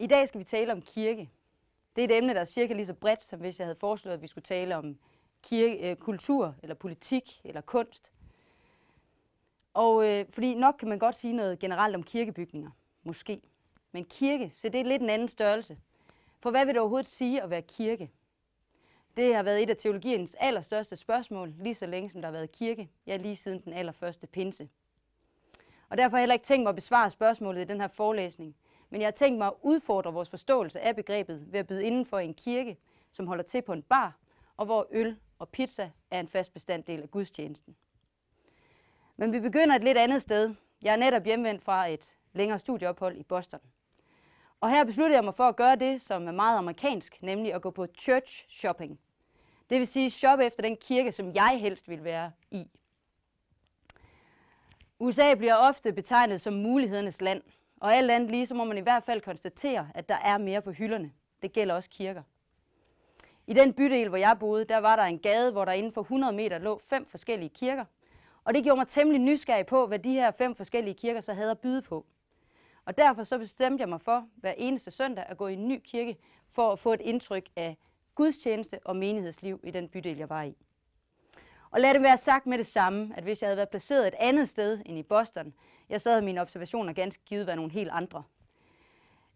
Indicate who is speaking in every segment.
Speaker 1: I dag skal vi tale om kirke. Det er et emne, der er cirka lige så bredt, som hvis jeg havde foreslået, at vi skulle tale om kirke, øh, kultur, eller politik, eller kunst. Og øh, fordi nok kan man godt sige noget generelt om kirkebygninger, måske. Men kirke, så det er lidt en anden størrelse. For hvad vil det overhovedet sige at være kirke? Det har været et af teologiens allerstørste spørgsmål, lige så længe som der har været kirke, ja lige siden den allerførste pinse. Og derfor har jeg heller ikke tænkt mig at besvare spørgsmålet i den her forelæsning – men jeg har tænkt mig at udfordre vores forståelse af begrebet ved at byde inden i en kirke, som holder til på en bar, og hvor øl og pizza er en fast bestanddel af gudstjenesten. Men vi begynder et lidt andet sted. Jeg er netop hjemvendt fra et længere studieophold i Boston. Og her besluttede jeg mig for at gøre det, som er meget amerikansk, nemlig at gå på church shopping. Det vil sige shoppe efter den kirke, som jeg helst vil være i. USA bliver ofte betegnet som mulighedernes land – og alt andet lige, så må man i hvert fald konstatere, at der er mere på hylderne. Det gælder også kirker. I den bydel, hvor jeg boede, der var der en gade, hvor der inden for 100 meter lå fem forskellige kirker. Og det gjorde mig temmelig nysgerrig på, hvad de her fem forskellige kirker så havde at byde på. Og derfor så bestemte jeg mig for hver eneste søndag at gå i en ny kirke for at få et indtryk af gudstjeneste og menighedsliv i den bydel, jeg var i. Og lad det være sagt med det samme, at hvis jeg havde været placeret et andet sted end i Boston, Ja, så havde mine observationer ganske givet været nogle helt andre.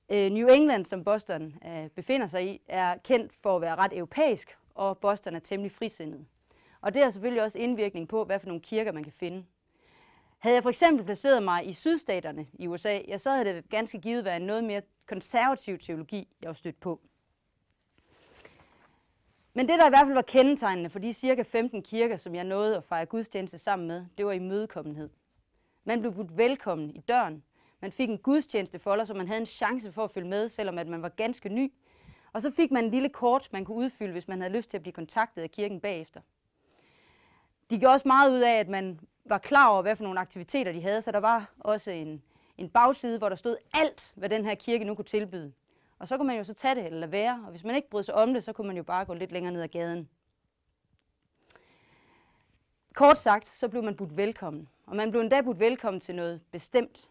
Speaker 1: Øh, New England, som Boston øh, befinder sig i, er kendt for at være ret europæisk, og Boston er temmelig frisindet. Og det har selvfølgelig også indvirkning på, hvad for nogle kirker man kan finde. Havde jeg for eksempel placeret mig i sydstaterne i USA, ja, så havde det ganske givet været en noget mere konservativ teologi, jeg var stødt på. Men det, der i hvert fald var kendetegnende for de cirka 15 kirker, som jeg nåede at fejre gudstjeneste sammen med, det var imødekommenhed. Man blev budt velkommen i døren. Man fik en gudstjenestefolder, så man havde en chance for at følge med, selvom at man var ganske ny. Og så fik man en lille kort, man kunne udfylde, hvis man havde lyst til at blive kontaktet af kirken bagefter. De gjorde også meget ud af, at man var klar over, hvad for nogle aktiviteter de havde, så der var også en, en bagside, hvor der stod alt, hvad den her kirke nu kunne tilbyde. Og så kunne man jo så tage det eller være, og hvis man ikke brød sig om det, så kunne man jo bare gå lidt længere ned ad gaden. Kort sagt, så blev man budt velkommen, og man blev endda budt velkommen til noget bestemt.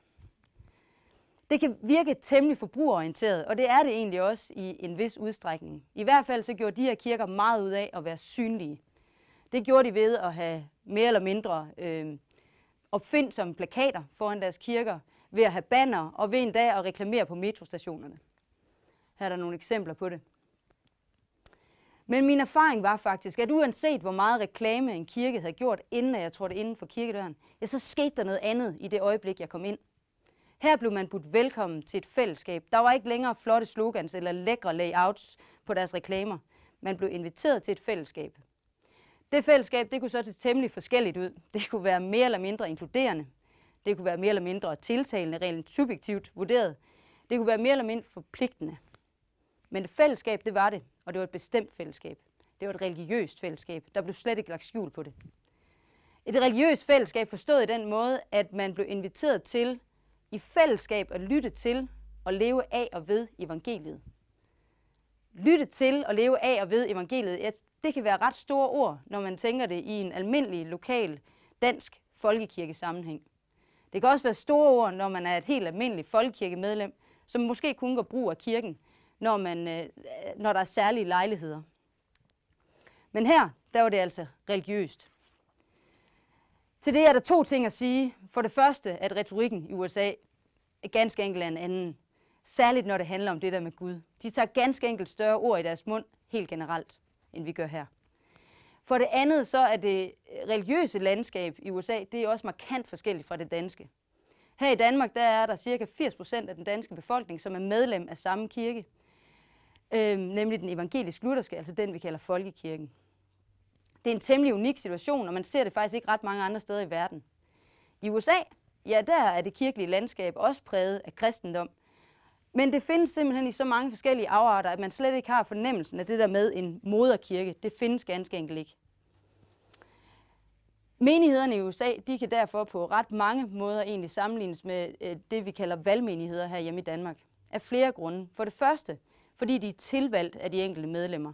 Speaker 1: Det kan virke temmelig forbrugerorienteret, og det er det egentlig også i en vis udstrækning. I hvert fald så gjorde de her kirker meget ud af at være synlige. Det gjorde de ved at have mere eller mindre øh, opfindsomme plakater foran deres kirker, ved at have banner og ved en dag at reklamere på metrostationerne. Her er der nogle eksempler på det. Men min erfaring var faktisk, at uanset hvor meget reklame en kirke havde gjort, inden jeg trådte inden for kirkedøren, ja, så skete der noget andet i det øjeblik, jeg kom ind. Her blev man budt velkommen til et fællesskab. Der var ikke længere flotte slogans eller lækre layouts på deres reklamer. Man blev inviteret til et fællesskab. Det fællesskab det kunne så se temmelig forskelligt ud. Det kunne være mere eller mindre inkluderende. Det kunne være mere eller mindre tiltalende, rent subjektivt vurderet. Det kunne være mere eller mindre forpligtende. Men et fællesskab, det var det og det var et bestemt fællesskab. Det var et religiøst fællesskab. Der blev slet ikke lagt skjul på det. Et religiøst fællesskab forstået i den måde, at man blev inviteret til i fællesskab at lytte til og leve af og ved evangeliet. Lytte til og leve af og ved evangeliet, det kan være ret store ord, når man tænker det i en almindelig lokal dansk folkekirkesammenhæng. Det kan også være store ord, når man er et helt almindeligt folkekirkemedlem, som måske kun går brug af kirken, når, man, øh, når der er særlige lejligheder. Men her, der var det altså religiøst. Til det er der to ting at sige. For det første, at retorikken i USA er ganske enkelt en anden. Særligt når det handler om det der med Gud. De tager ganske enkelt større ord i deres mund, helt generelt, end vi gør her. For det andet, så er det religiøse landskab i USA, det er også markant forskelligt fra det danske. Her i Danmark, der er der cirka 80 procent af den danske befolkning, som er medlem af samme kirke øh, nemlig den evangelisk-lutherske, altså den, vi kalder folkekirken. Det er en temmelig unik situation, og man ser det faktisk ikke ret mange andre steder i verden. I USA, ja, der er det kirkelige landskab også præget af kristendom, men det findes simpelthen i så mange forskellige afarter, at man slet ikke har fornemmelsen af det der med en moderkirke. Det findes ganske enkelt ikke. Menighederne i USA, de kan derfor på ret mange måder egentlig sammenlignes med øh, det, vi kalder valgmenigheder her hjemme i Danmark. Af flere grunde. For det første, fordi de er tilvalgt af de enkelte medlemmer.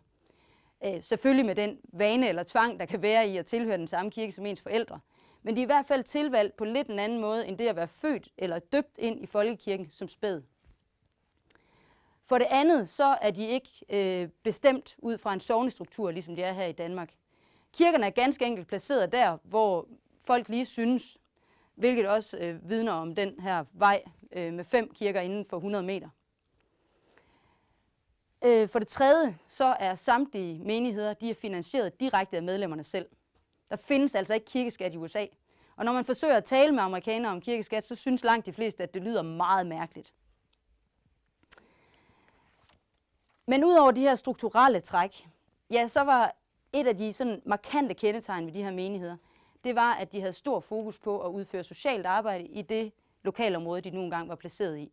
Speaker 1: Øh, selvfølgelig med den vane eller tvang, der kan være i at tilhøre den samme kirke som ens forældre. Men de er i hvert fald tilvalgt på lidt en anden måde, end det at være født eller døbt ind i folkekirken som spæd. For det andet, så er de ikke øh, bestemt ud fra en sovnestruktur, ligesom de er her i Danmark. Kirkerne er ganske enkelt placeret der, hvor folk lige synes, hvilket også øh, vidner om den her vej øh, med fem kirker inden for 100 meter. Øh, for det tredje, så er samtlige menigheder, de er finansieret direkte af medlemmerne selv. Der findes altså ikke kirkeskat i USA. Og når man forsøger at tale med amerikanere om kirkeskat, så synes langt de fleste, at det lyder meget mærkeligt. Men udover de her strukturelle træk, ja, så var et af de sådan markante kendetegn ved de her menigheder, det var, at de havde stor fokus på at udføre socialt arbejde i det lokalområde, de nu engang var placeret i.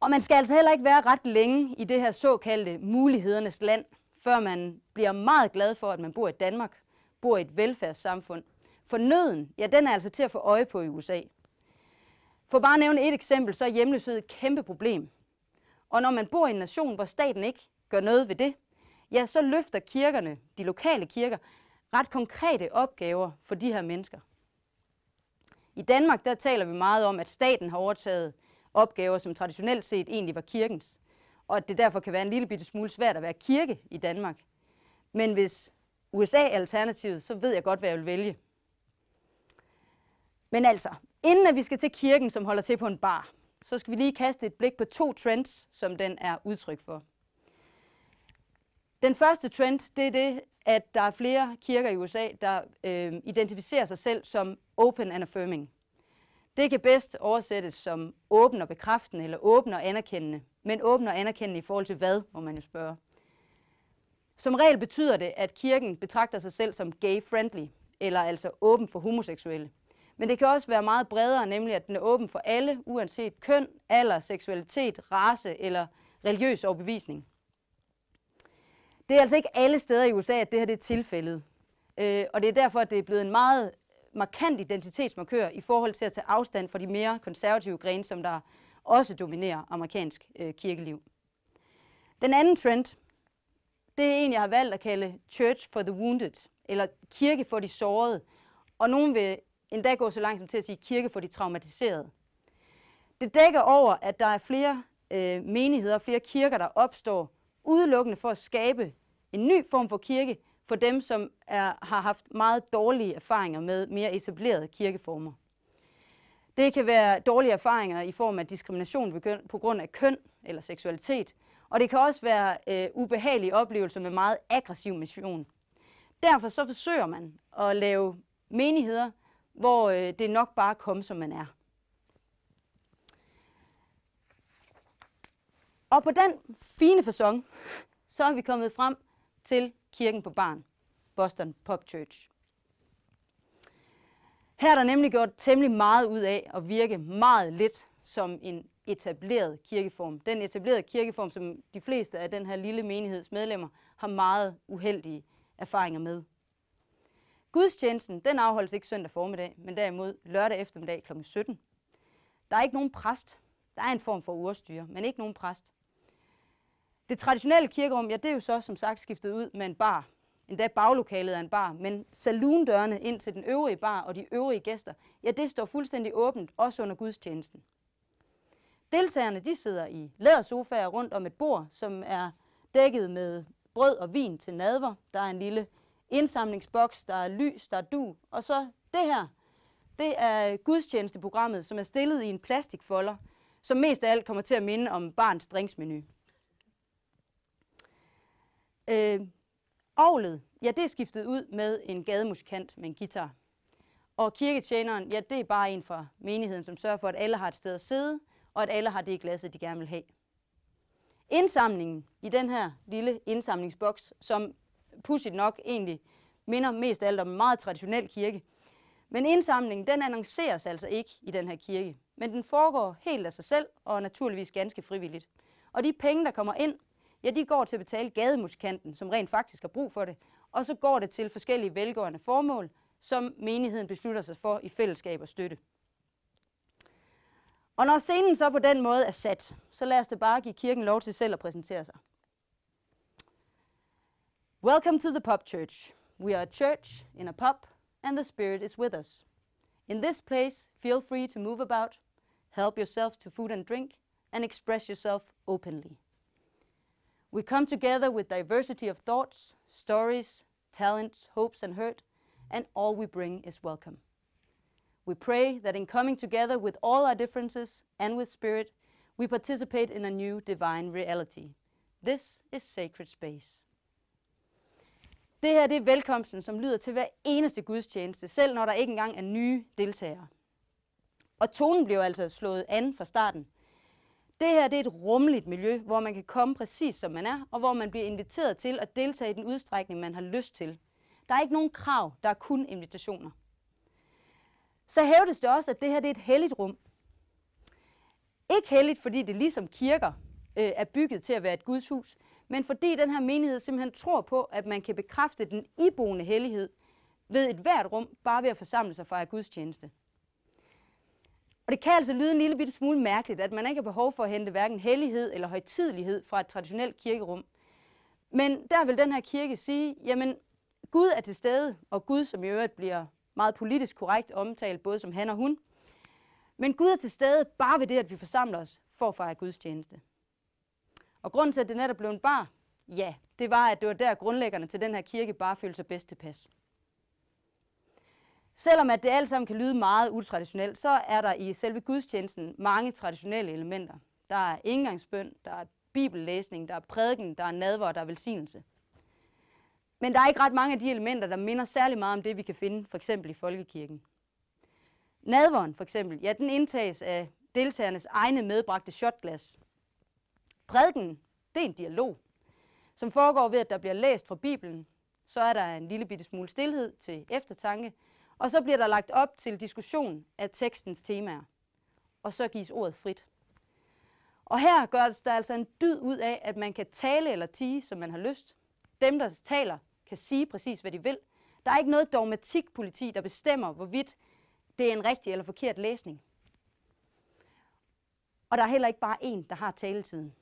Speaker 1: Og man skal altså heller ikke være ret længe i det her såkaldte mulighedernes land, før man bliver meget glad for, at man bor i Danmark, bor i et velfærdssamfund. For nøden, ja, den er altså til at få øje på i USA. For bare at nævne et eksempel, så er hjemløshed et kæmpe problem. Og når man bor i en nation, hvor staten ikke gør noget ved det, ja, så løfter kirkerne, de lokale kirker, ret konkrete opgaver for de her mennesker. I Danmark, der taler vi meget om, at staten har overtaget opgaver, som traditionelt set egentlig var kirkens, og at det derfor kan være en lille bitte smule svært at være kirke i Danmark. Men hvis USA er alternativet, så ved jeg godt, hvad jeg vil vælge. Men altså, inden at vi skal til kirken, som holder til på en bar, så skal vi lige kaste et blik på to trends, som den er udtryk for. Den første trend, det er det, at der er flere kirker i USA, der øh, identificerer sig selv som open and affirming. Det kan bedst oversættes som åben og bekræftende, eller åben og anerkendende. Men åben og anerkendende i forhold til hvad, må man jo spørge. Som regel betyder det, at kirken betragter sig selv som gay-friendly, eller altså åben for homoseksuelle. Men det kan også være meget bredere, nemlig at den er åben for alle, uanset køn, alder, seksualitet, race eller religiøs overbevisning. Det er altså ikke alle steder i USA, at det her det er tilfældet. Øh, og det er derfor, at det er blevet en meget markant identitetsmarkør i forhold til at tage afstand fra de mere konservative grene, som der også dominerer amerikansk øh, kirkeliv. Den anden trend, det er en, jeg har valgt at kalde Church for the Wounded, eller kirke for de sårede, og nogen vil endda gå så langt som til at sige kirke for de traumatiserede. Det dækker over, at der er flere øh, menigheder og flere kirker, der opstår udelukkende for at skabe en ny form for kirke, for dem, som er, har haft meget dårlige erfaringer med mere etablerede kirkeformer. Det kan være dårlige erfaringer i form af diskrimination på grund af køn eller seksualitet, og det kan også være øh, ubehagelige oplevelser med meget aggressiv mission. Derfor så forsøger man at lave menigheder, hvor øh, det nok bare kom, som man er. Og på den fine façon, så er vi kommet frem til Kirken på Barn, Boston Pop Church. Her er der nemlig gjort temmelig meget ud af at virke meget lidt som en etableret kirkeform. Den etablerede kirkeform, som de fleste af den her lille menigheds medlemmer har meget uheldige erfaringer med. Gudstjenesten den afholdes ikke søndag formiddag, men derimod lørdag eftermiddag kl. 17. Der er ikke nogen præst. Der er en form for urstyre, men ikke nogen præst. Det traditionelle kirkerum, ja, det er jo så som sagt skiftet ud med en bar. Endda baglokalet er en bar, men saloondørene ind til den øvrige bar og de øvrige gæster, ja, det står fuldstændig åbent, også under gudstjenesten. Deltagerne de sidder i lædersofaer rundt om et bord, som er dækket med brød og vin til nadver. Der er en lille indsamlingsboks, der er lys, der er du, og så det her. Det er gudstjenesteprogrammet, som er stillet i en plastikfolder, som mest af alt kommer til at minde om barns drinksmenu. Øh, Ovlet, ja det er skiftet ud med en gademusikant med en guitar. Og kirketjeneren, ja det er bare en fra menigheden, som sørger for, at alle har et sted at sidde, og at alle har det glas, de gerne vil have. Indsamlingen i den her lille indsamlingsboks, som pudsigt nok egentlig minder mest alt om en meget traditionel kirke. Men indsamlingen, den annonceres altså ikke i den her kirke, men den foregår helt af sig selv og naturligvis ganske frivilligt. Og de penge, der kommer ind, ja, de går til at betale gademusikanten, som rent faktisk har brug for det, og så går det til forskellige velgørende formål, som menigheden beslutter sig for i fællesskab og støtte. Og når scenen så på den måde er sat, så lad os det bare give kirken lov til selv at præsentere sig. Welcome to the Pub Church. We are a church in a pub, and the Spirit is with us. In this place, feel free to move about, help yourself to food and drink, and express yourself openly. We come together with diversity of thoughts, stories, talents, hopes and hurt, and all we bring is welcome. We pray that in coming together with all our differences and with spirit, we participate in a new divine reality. This is sacred space. Det her det er velkomsten, som lyder til hver eneste gudstjeneste, selv når der ikke engang er nye deltagere. Og tonen bliver altså slået an fra starten – det her det er et rummeligt miljø, hvor man kan komme præcis som man er, og hvor man bliver inviteret til at deltage i den udstrækning, man har lyst til. Der er ikke nogen krav, der er kun invitationer. Så hævdes det også, at det her det er et helligt rum. Ikke helligt, fordi det ligesom kirker øh, er bygget til at være et gudshus, men fordi den her menighed simpelthen tror på, at man kan bekræfte den iboende hellighed ved et hvert rum, bare ved at forsamle sig fra gudstjeneste. Og det kan altså lyde en lille bitte smule mærkeligt, at man ikke har behov for at hente hverken hellighed eller højtidelighed fra et traditionelt kirkerum. Men der vil den her kirke sige, jamen Gud er til stede, og Gud, som i øvrigt bliver meget politisk korrekt omtalt, både som han og hun. Men Gud er til stede bare ved det, at vi forsamler os for at fejre Guds tjeneste. Og grunden til, at det netop blev en bar, ja, det var, at det var der grundlæggerne til den her kirke bare følte sig bedst tilpas. Selvom at det alt sammen kan lyde meget utraditionelt, så er der i selve gudstjenesten mange traditionelle elementer. Der er indgangsbøn, der er bibellæsning, der er prædiken, der er nadver, der er velsignelse. Men der er ikke ret mange af de elementer, der minder særlig meget om det, vi kan finde for eksempel i folkekirken. Nadveren for eksempel, ja, den indtages af deltagernes egne medbragte shotglas. Prædiken, det er en dialog, som foregår ved, at der bliver læst fra Bibelen. Så er der en lille bitte smule stillhed til eftertanke, og så bliver der lagt op til diskussion af tekstens temaer. Og så gives ordet frit. Og her gør der altså en dyd ud af, at man kan tale eller tige, som man har lyst. Dem, der taler, kan sige præcis, hvad de vil. Der er ikke noget dogmatikpoliti, der bestemmer, hvorvidt det er en rigtig eller forkert læsning. Og der er heller ikke bare en, der har taletiden.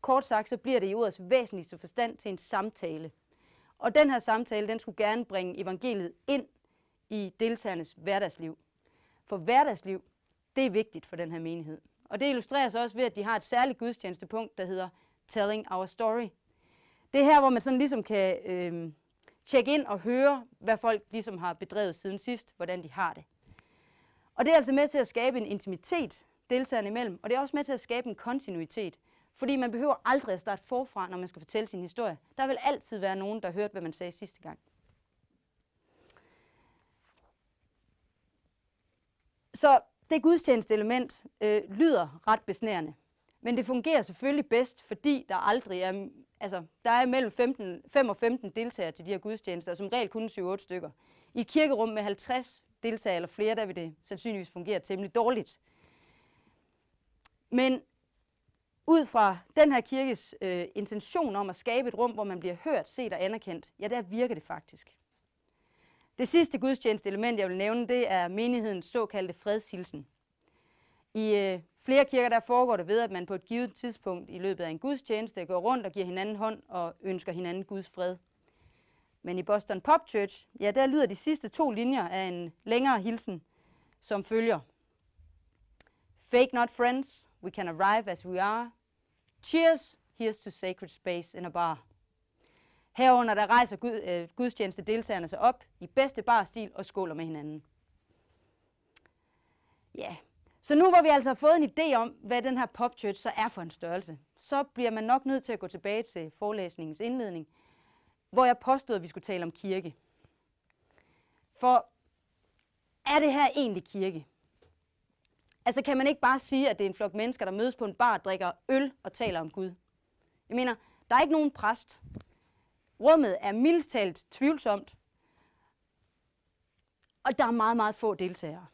Speaker 1: Kort sagt, så bliver det i ordets væsentligste forstand til en samtale. Og den her samtale, den skulle gerne bringe evangeliet ind i deltagernes hverdagsliv. For hverdagsliv, det er vigtigt for den her menighed. Og det illustreres også ved, at de har et særligt gudstjenestepunkt, der hedder Telling Our Story. Det er her, hvor man sådan ligesom kan øh, tjekke ind og høre, hvad folk ligesom har bedrevet siden sidst, hvordan de har det. Og det er altså med til at skabe en intimitet deltagerne imellem, og det er også med til at skabe en kontinuitet. Fordi man behøver aldrig at starte forfra, når man skal fortælle sin historie. Der vil altid være nogen, der hørte, hvad man sagde sidste gang. Så det gudstjenesteelement øh, lyder ret besnærende. Men det fungerer selvfølgelig bedst, fordi der aldrig er, altså, der er mellem 15, 5 og 15 deltagere til de her gudstjenester, og som regel kun 7-8 stykker. I et kirkerum med 50 deltagere eller flere, der vil det sandsynligvis fungere temmelig dårligt. Men ud fra den her kirkes øh, intention om at skabe et rum, hvor man bliver hørt, set og anerkendt, ja, der virker det faktisk. Det sidste element, jeg vil nævne, det er menighedens såkaldte fredshilsen. I øh, flere kirker der foregår det ved, at man på et givet tidspunkt i løbet af en gudstjeneste går rundt og giver hinanden hånd og ønsker hinanden Guds fred. Men i Boston Pop Church, ja, der lyder de sidste to linjer af en længere hilsen, som følger. Fake not friends, we can arrive as we are. Cheers, here's to sacred space in a bar. Herunder der rejser gud, øh, gudstjeneste deltagerne sig op i bedste barstil og skåler med hinanden. Ja, så nu hvor vi altså har fået en idé om, hvad den her popchurch så er for en størrelse, så bliver man nok nødt til at gå tilbage til forelæsningens indledning, hvor jeg påstod, at vi skulle tale om kirke. For er det her egentlig kirke? Altså kan man ikke bare sige, at det er en flok mennesker, der mødes på en bar, drikker øl og taler om Gud? Jeg mener, der er ikke nogen præst, Rummet er mildest talt tvivlsomt, og der er meget, meget få deltagere.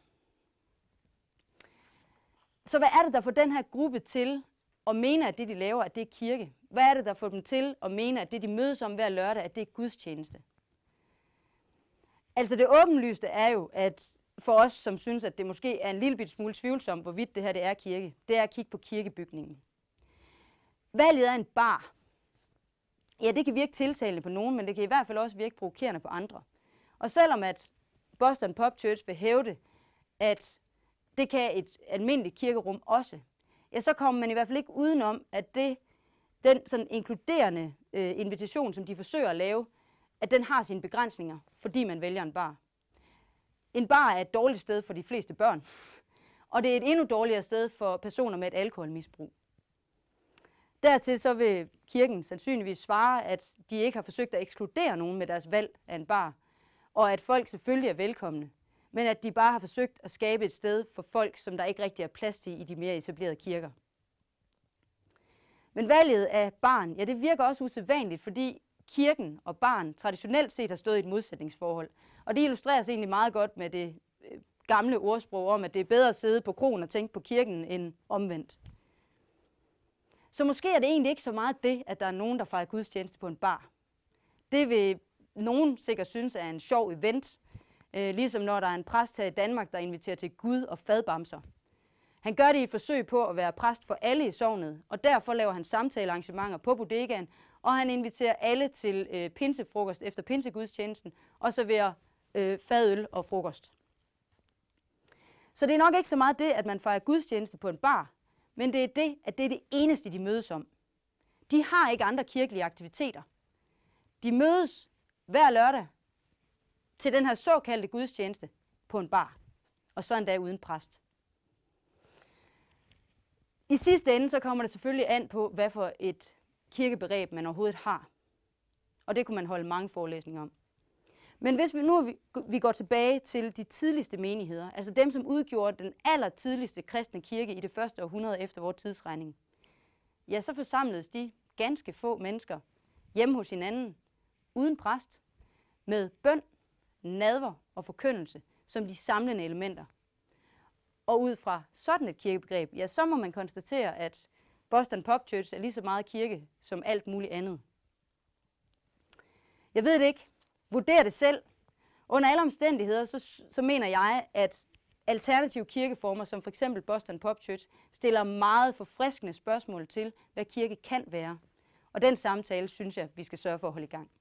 Speaker 1: Så hvad er det, der får den her gruppe til at mene, at det, de laver, at det er kirke? Hvad er det, der får dem til at mene, at det, de mødes om hver lørdag, at det er gudstjeneste? Altså det åbenlyste er jo, at for os, som synes, at det måske er en lille bit smule tvivlsomt, hvorvidt det her det er kirke, det er at kigge på kirkebygningen. Valget af en bar ja, det kan virke tiltalende på nogen, men det kan i hvert fald også virke provokerende på andre. Og selvom at Boston Pop Church vil hævde, at det kan et almindeligt kirkerum også, ja, så kommer man i hvert fald ikke udenom, at det, den sådan inkluderende øh, invitation, som de forsøger at lave, at den har sine begrænsninger, fordi man vælger en bar. En bar er et dårligt sted for de fleste børn, og det er et endnu dårligere sted for personer med et alkoholmisbrug. Dertil så vil kirken sandsynligvis svare, at de ikke har forsøgt at ekskludere nogen med deres valg af en bar, og at folk selvfølgelig er velkomne, men at de bare har forsøgt at skabe et sted for folk, som der ikke rigtig er plads til i de mere etablerede kirker. Men valget af barn, ja det virker også usædvanligt, fordi kirken og barn traditionelt set har stået i et modsætningsforhold. Og det illustreres egentlig meget godt med det øh, gamle ordsprog om, at det er bedre at sidde på kronen og tænke på kirken end omvendt. Så måske er det egentlig ikke så meget det, at der er nogen, der fejrer gudstjeneste på en bar. Det vil nogen sikkert synes er en sjov event, øh, ligesom når der er en præst her i Danmark, der inviterer til Gud og fadbamser. Han gør det i et forsøg på at være præst for alle i sognet, og derfor laver han samtalearrangementer på bodegaen, og han inviterer alle til øh, pinsefrokost efter pinsegudstjenesten, og serverer øh, fadøl og frokost. Så det er nok ikke så meget det, at man fejrer gudstjeneste på en bar, men det er det, at det er det eneste, de mødes om. De har ikke andre kirkelige aktiviteter. De mødes hver lørdag til den her såkaldte gudstjeneste på en bar, og så en dag uden præst. I sidste ende så kommer det selvfølgelig an på, hvad for et kirkebegreb man overhovedet har. Og det kunne man holde mange forelæsninger om. Men hvis vi nu vi, vi går tilbage til de tidligste menigheder, altså dem, som udgjorde den aller tidligste kristne kirke i det første århundrede efter vores tidsregning, ja, så forsamledes de ganske få mennesker hjemme hos hinanden, uden præst, med bøn, nadver og forkyndelse som de samlende elementer. Og ud fra sådan et kirkebegreb, ja, så må man konstatere, at Boston Pop Church er lige så meget kirke som alt muligt andet. Jeg ved det ikke, vurdere det selv. Under alle omstændigheder, så, så mener jeg, at alternative kirkeformer, som f.eks. Boston Pop Church, stiller meget forfriskende spørgsmål til, hvad kirke kan være. Og den samtale, synes jeg, vi skal sørge for at holde i gang.